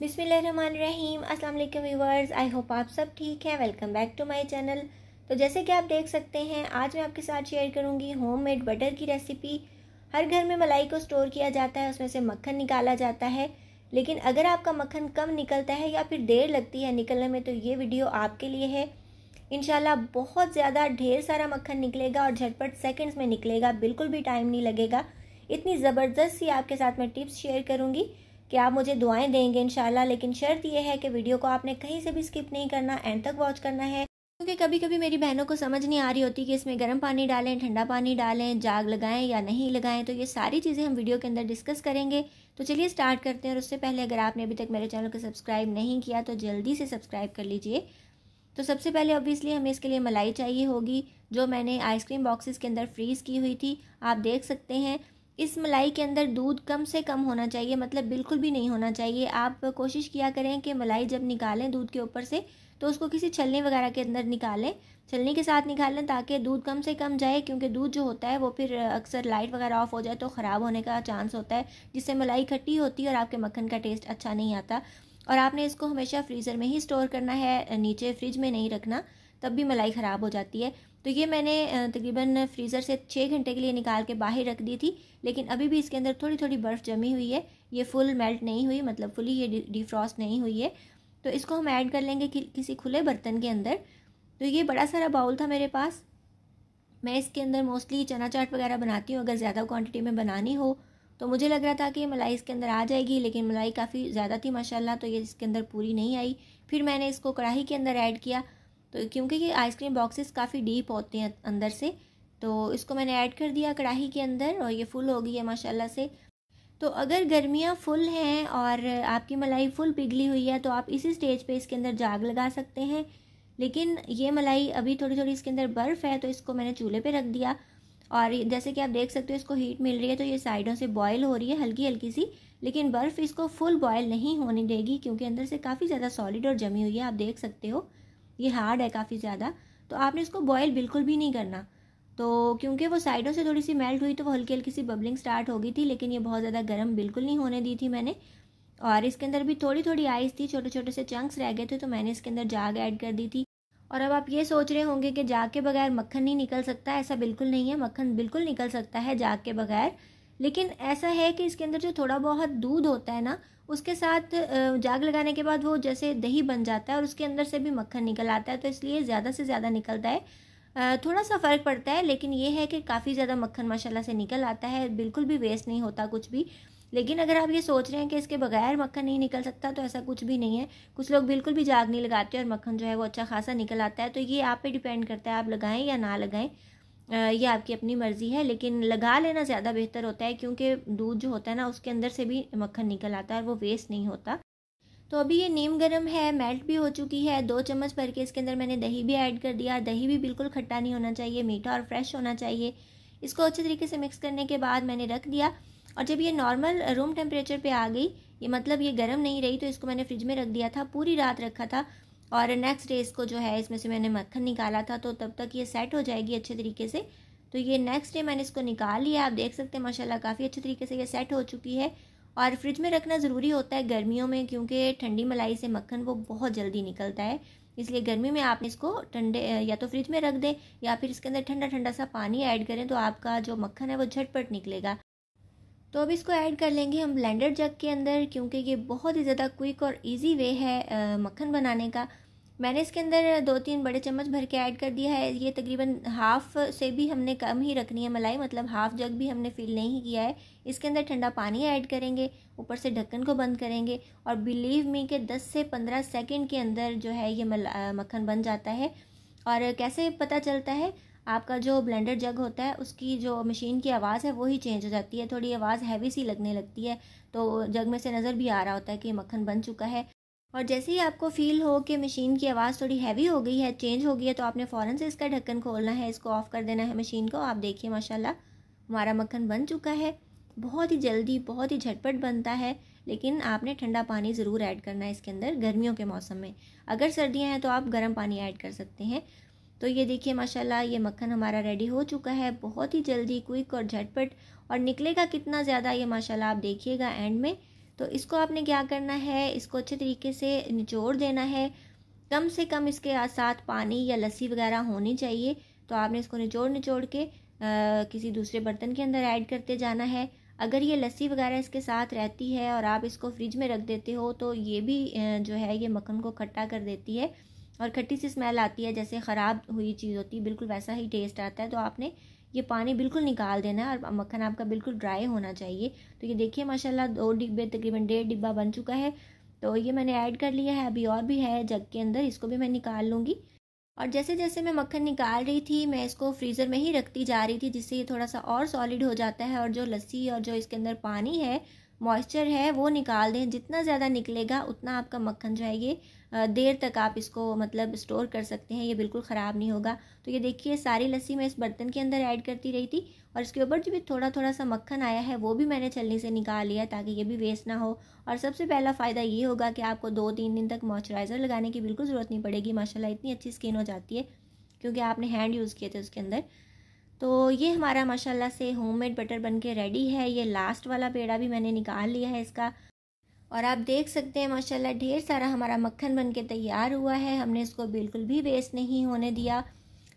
बिसमीम अल्लाम viewers I hope आप सब ठीक हैं welcome back to my channel तो जैसे कि आप देख सकते हैं आज मैं आपके साथ शेयर करूंगी होममेड बटर की रेसिपी हर घर में मलाई को स्टोर किया जाता है उसमें से मक्खन निकाला जाता है लेकिन अगर आपका मक्खन कम निकलता है या फिर देर लगती है निकलने में तो ये वीडियो आपके लिए है इन बहुत ज़्यादा ढेर सारा मक्खन निकलेगा और झटपट सेकेंड्स में निकलेगा बिल्कुल भी टाइम नहीं लगेगा इतनी ज़बरदस्त सी आपके साथ मैं टिप्स शेयर करूँगी कि आप मुझे दुआएं देंगे इनशाला लेकिन शर्त यह है कि वीडियो को आपने कहीं से भी स्किप नहीं करना एंड तक वॉच करना है क्योंकि कभी कभी मेरी बहनों को समझ नहीं आ रही होती कि इसमें गर्म पानी डालें ठंडा पानी डालें जाग लगाएं या नहीं लगाएं तो ये सारी चीज़ें हम वीडियो के अंदर डिस्कस करेंगे तो चलिए स्टार्ट करते हैं और उससे पहले अगर आपने अभी तक मेरे चैनल को सब्सक्राइब नहीं किया तो जल्दी से सब्सक्राइब कर लीजिए तो सबसे पहले ऑब्वियसली हमें इसके लिए मलाई चाहिए होगी जो मैंने आइसक्रीम बॉक्सेस के अंदर फ्रीज़ की हुई थी आप देख सकते हैं इस मलाई के अंदर दूध कम से कम होना चाहिए मतलब बिल्कुल भी नहीं होना चाहिए आप कोशिश किया करें कि मलाई जब निकालें दूध के ऊपर से तो उसको किसी छलनी वगैरह के अंदर निकालें छलनी के साथ निकालें ताकि दूध कम से कम जाए क्योंकि दूध जो होता है वो फिर अक्सर लाइट वगैरह ऑफ हो जाए तो ख़राब होने का चांस होता है जिससे मलाई खट्टी होती है और आपके मक्खन का टेस्ट अच्छा नहीं आता और आपने इसको हमेशा फ्रीज़र में ही स्टोर करना है नीचे फ्रिज में नहीं रखना तब भी मलाई ख़राब हो जाती है तो ये मैंने तकरीबन फ्रीज़र से छः घंटे के लिए निकाल के बाहर रख दी थी लेकिन अभी भी इसके अंदर थोड़ी थोड़ी बर्फ़ जमी हुई है ये फुल मेल्ट नहीं हुई मतलब फुली ये डिफ्रॉस्ट नहीं हुई है तो इसको हम ऐड कर लेंगे कि, किसी खुले बर्तन के अंदर तो ये बड़ा सारा बाउल था मेरे पास मैं इसके अंदर मोस्टली चना चाट वगैरह बनाती हूँ अगर ज़्यादा क्वान्टिटी में बनानी हो तो मुझे लग रहा था कि मलाई इसके अंदर आ जाएगी लेकिन मलाई काफ़ी ज़्यादा थी माशाल्लाह तो ये इसके अंदर पूरी नहीं आई फिर मैंने इसको कढ़ाई के अंदर ऐड किया तो क्योंकि ये आइसक्रीम बॉक्सेस काफ़ी डीप होते हैं अंदर से तो इसको मैंने ऐड कर दिया कढ़ाई के अंदर और ये फुल हो गई है माशाल्लाह से तो अगर गर्मियाँ फुल हैं और आपकी मलाई फुल पिघली हुई है तो आप इसी स्टेज पे इसके अंदर जाग लगा सकते हैं लेकिन ये मलाई अभी थोड़ी थोड़ी इसके अंदर बर्फ़ है तो इसको मैंने चूल्हे पर रख दिया और जैसे कि आप देख सकते हो इसको हीट मिल रही है तो ये साइडों से बॉयल हो रही है हल्की हल्की सी लेकिन बर्फ़ इसको फुल बॉयल नहीं होने देगी क्योंकि अंदर से काफ़ी ज़्यादा सॉलिड और जमी हुई है आप देख सकते हो ये हार्ड है काफ़ी ज़्यादा तो आपने इसको बॉयल बिल्कुल भी नहीं करना तो क्योंकि वो साइडों से थोड़ी सी मेल्ट हुई तो वो हल्की हल्की सी बबलिंग स्टार्ट हो गई थी लेकिन ये बहुत ज़्यादा गर्म बिल्कुल नहीं होने दी थी मैंने और इसके अंदर भी थोड़ी थोड़ी आइस थी छोटे छोटे से चंक्स रह गए थे तो मैंने इसके अंदर जाग ऐड कर दी थी और अब आप ये सोच रहे होंगे कि जाग के बगैर मक्खन नहीं निकल सकता ऐसा बिल्कुल नहीं है मक्खन बिल्कुल निकल सकता है जाग के बगैर लेकिन ऐसा है कि इसके अंदर जो थोड़ा बहुत दूध होता है ना उसके साथ जाग लगाने के बाद वो जैसे दही बन जाता है और उसके अंदर से भी मक्खन निकल आता है तो इसलिए ज़्यादा से ज़्यादा निकलता है थोड़ा सा फ़र्क पड़ता है लेकिन ये है कि काफ़ी ज़्यादा मक्खन माशाल्लाह से निकल आता है बिल्कुल भी वेस्ट नहीं होता कुछ भी लेकिन अगर आप ये सोच रहे हैं कि इसके बगैर मक्खन नहीं निकल सकता तो ऐसा कुछ भी नहीं है कुछ लोग बिल्कुल भी जाग नहीं लगाते और मक्खन जो है वो अच्छा खासा निकल आता है तो ये आप पे डिपेंड करता है आप लगाएं या ना लगाएं ये आपकी अपनी मर्ज़ी है लेकिन लगा लेना ज़्यादा बेहतर होता है क्योंकि दूध जो होता है ना उसके अंदर से भी मक्खन निकल आता है और वो वेस्ट नहीं होता तो अभी ये नीम गर्म है मेल्ट भी हो चुकी है दो चम्मच भर के इसके अंदर मैंने दही भी ऐड कर दिया दही भी बिल्कुल खट्टा नहीं होना चाहिए मीठा और फ्रेश होना चाहिए इसको अच्छे तरीके से मिक्स करने के बाद मैंने रख दिया और जब ये नॉर्मल रूम टेम्परेचर पर आ गई ये मतलब ये गर्म नहीं रही तो इसको मैंने फ्रिज में रख दिया था पूरी रात रखा था और नेक्स्ट डे इसको जो है इसमें से मैंने मक्खन निकाला था तो तब तक ये सेट हो जाएगी अच्छे तरीके से तो ये नेक्स्ट डे मैंने इसको निकाल लिया आप देख सकते हैं माशाल्लाह काफ़ी अच्छे तरीके से ये सेट हो चुकी है और फ्रिज में रखना ज़रूरी होता है गर्मियों में क्योंकि ठंडी मलाई से मक्खन वो बहुत जल्दी निकलता है इसलिए गर्मी में आप इसको ठंडे या तो फ्रिज में रख दें या फिर इसके अंदर ठंडा ठंडा सा पानी ऐड करें तो आपका जो मक्खन है वो झटपट निकलेगा तो अब इसको ऐड कर लेंगे हम ब्लेंडर जग के अंदर क्योंकि ये बहुत ही ज़्यादा क्विक और इजी वे है मक्खन बनाने का मैंने इसके अंदर दो तीन बड़े चम्मच भर के ऐड कर दिया है ये तकरीबन हाफ़ से भी हमने कम ही रखनी है मलाई मतलब हाफ़ जग भी हमने फिल नहीं किया है इसके अंदर ठंडा पानी ऐड करेंगे ऊपर से ढक्कन को बंद करेंगे और बिलीव मी के 10 से 15 सेकंड के अंदर जो है ये मक्खन बन जाता है और कैसे पता चलता है आपका जो ब्लेंडर जग होता है उसकी जो मशीन की आवाज़ है वो ही चेंज हो जाती है थोड़ी आवाज़ हैवी सी लगने लगती है तो जग में से नज़र भी आ रहा होता है कि मक्खन बन चुका है और जैसे ही आपको फील हो कि मशीन की आवाज़ थोड़ी हैवी हो गई है चेंज हो गई है तो आपने फ़ौरन से इसका ढक्कन खोलना है इसको ऑफ़ कर देना है मशीन को आप देखिए माशाल्लाह हमारा मक्खन बन चुका है बहुत ही जल्दी बहुत ही झटपट बनता है लेकिन आपने ठंडा पानी ज़रूर ऐड करना है इसके अंदर गर्मियों के मौसम में अगर सर्दियाँ हैं तो आप गर्म पानी ऐड कर सकते हैं तो ये देखिए माशाल्लाह ये मक्खन हमारा रेडी हो चुका है बहुत ही जल्दी क्विक और झटपट और निकलेगा कितना ज़्यादा ये माशाल्लाह आप देखिएगा एंड में तो इसको आपने क्या करना है इसको अच्छे तरीके से निचोड़ देना है कम से कम इसके साथ पानी या लस्सी वगैरह होनी चाहिए तो आपने इसको निचोड़ निचोड़ के आ, किसी दूसरे बर्तन के अंदर ऐड करते जाना है अगर ये लस्सी वगैरह इसके साथ रहती है और आप इसको फ्रिज में रख देते हो तो ये भी जो है ये मक्खन को खट्टा कर देती है और खट्टी सी स्मेल आती है जैसे ख़राब हुई चीज़ होती है बिल्कुल वैसा ही टेस्ट आता है तो आपने ये पानी बिल्कुल निकाल देना है और मक्खन आपका बिल्कुल ड्राई होना चाहिए तो ये देखिए माशाल्लाह दो डिब्बे तकरीबन डेढ़ डिब्बा बन चुका है तो ये मैंने ऐड कर लिया है अभी और भी है जग के अंदर इसको भी मैं निकाल लूँगी और जैसे जैसे मैं मक्खन निकाल रही थी मैं इसको फ्रीज़र में ही रखती जा रही थी जिससे ये थोड़ा सा और सॉलिड हो जाता है और जो लस्सी और जो इसके अंदर पानी है मॉइस्चर है वो निकाल दें जितना ज़्यादा निकलेगा उतना आपका मक्खन जो है ये देर तक आप इसको मतलब स्टोर कर सकते हैं ये बिल्कुल ख़राब नहीं होगा तो ये देखिए सारी लस्सी मैं इस बर्तन के अंदर ऐड करती रही थी और इसके ऊपर जो भी थोड़ा थोड़ा सा मक्खन आया है वो भी मैंने छलनी से निकाल लिया ताकि ये भी वेस्ट ना हो और सबसे पहला फ़ायदा ये होगा कि आपको दो तीन दिन तक मॉइस्चराइज़र लगाने की बिल्कुल ज़रूरत नहीं पड़ेगी माशाला इतनी अच्छी स्किन हो जाती है क्योंकि आपने हैंड यूज़ किए थे उसके अंदर तो ये हमारा माशाल्लाह से होममेड बटर बन के रेडी है ये लास्ट वाला पेड़ा भी मैंने निकाल लिया है इसका और आप देख सकते हैं माशाल्लाह ढेर सारा हमारा मक्खन बन के तैयार हुआ है हमने इसको बिल्कुल भी वेस्ट नहीं होने दिया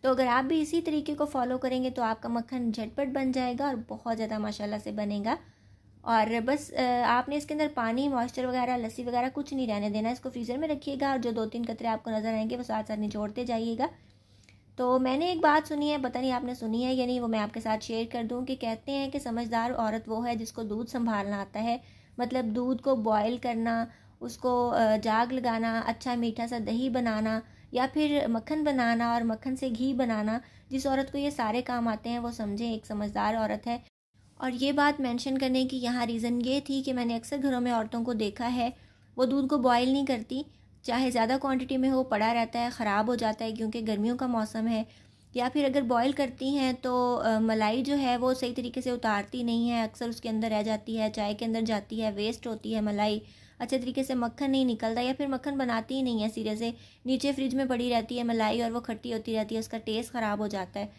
तो अगर आप भी इसी तरीके को फॉलो करेंगे तो आपका मक्खन झटपट बन जाएगा और बहुत ज़्यादा माशाल्लाह से बनेगा और बस आपने इसके अंदर पानी मॉइस्चर वगैरह लस्सी वगैरह कुछ नहीं रहने देना इसको फ्रीज़र में रखिएगा और जो दो तीन कतरे आपको नज़र आएंगे वो साथ साथ निचोड़ते जाइएगा तो मैंने एक बात सुनी है पता नहीं आपने सुनी है या नहीं वो मैं आपके साथ शेयर कर दूं कि कहते हैं कि समझदार औरत वो है जिसको दूध संभालना आता है मतलब दूध को बॉयल करना उसको जाग लगाना अच्छा मीठा सा दही बनाना या फिर मक्खन बनाना और मक्खन से घी बनाना जिस औरत को ये सारे काम आते हैं वो समझें एक समझदार औरत है और ये बात मेंशन करने की यहाँ रीज़न ये थी कि मैंने अक्सर घरों में औरतों को देखा है वो दूध को बॉयल नहीं करती चाहे ज़्यादा क्वांटिटी में हो पड़ा रहता है ख़राब हो जाता है क्योंकि गर्मियों का मौसम है या फिर अगर बॉईल करती हैं तो मलाई जो है वो सही तरीके से उतारती नहीं है अक्सर उसके अंदर रह जाती है चाय के अंदर जाती है वेस्ट होती है मलाई अच्छे तरीके से मक्खन नहीं निकलता या फिर मक्खन बनाती ही नहीं है सिरे से नीचे फ्रिज में पड़ी रहती है मलाई और वो खट्टी होती रहती है उसका टेस्ट ख़राब हो जाता है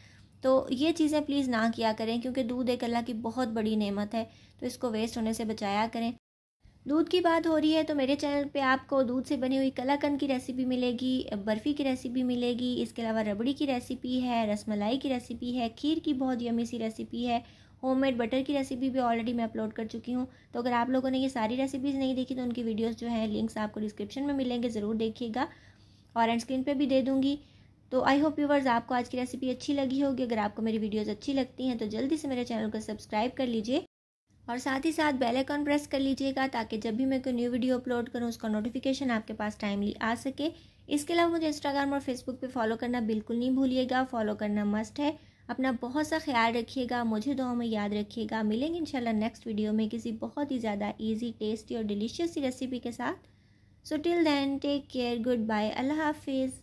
तो ये चीज़ें प्लीज़ ना किया करें क्योंकि दूध एक अल्लाह की बहुत बड़ी नेमत है तो इसको वेस्ट होने से बचाया करें दूध की बात हो रही है तो मेरे चैनल पे आपको दूध से बनी हुई कलाकंद की रेसिपी मिलेगी बर्फ़ी की रेसिपी मिलेगी इसके अलावा रबड़ी की रेसिपी है रसमलाई की रेसिपी है खीर की बहुत यमी सी रेसिपी है होममेड बटर की रेसिपी भी ऑलरेडी मैं अपलोड कर चुकी हूँ तो अगर आप लोगों ने ये सारी रेसिपीज़ नहीं देखी तो उनकी वीडियोज़ जो है लिंक्स आपको डिस्क्रिप्शन में मिलेंगे ज़रूर देखिएगा और एंड स्क्रीन पर भी दे दूँगी तो आई होप यूवर्स आपको आज की रेसिपी अच्छी लगी होगी अगर आपको मेरी वीडियोज़ अच्छी लगती हैं तो जल्दी से मेरे चैनल को सब्सक्राइब कर लीजिए और साथ ही साथ बेल आइकन प्रेस कर लीजिएगा ताकि जब भी मैं कोई न्यू वीडियो अपलोड करूँ उसका नोटिफिकेशन आपके पास टाइमली आ सके इसके अलावा मुझे इंस्टाग्राम और फेसबुक पे फॉलो करना बिल्कुल नहीं भूलिएगा फॉलो करना मस्ट है अपना बहुत सा ख्याल रखिएगा मुझे दो में याद रखिएगा मिलेंगे इंशाल्लाह नेक्स्ट वीडियो में किसी बहुत ही ज़्यादा ईजी टेस्टी और डिलीशियस रेसिपी के साथ so till then take care good bye अल्लाह हाफिज़